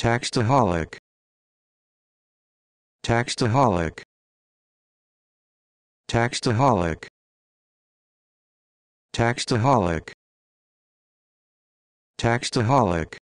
Taxaholic. Taxaholic. Taxaholic. Taxaholic. Taxaholic.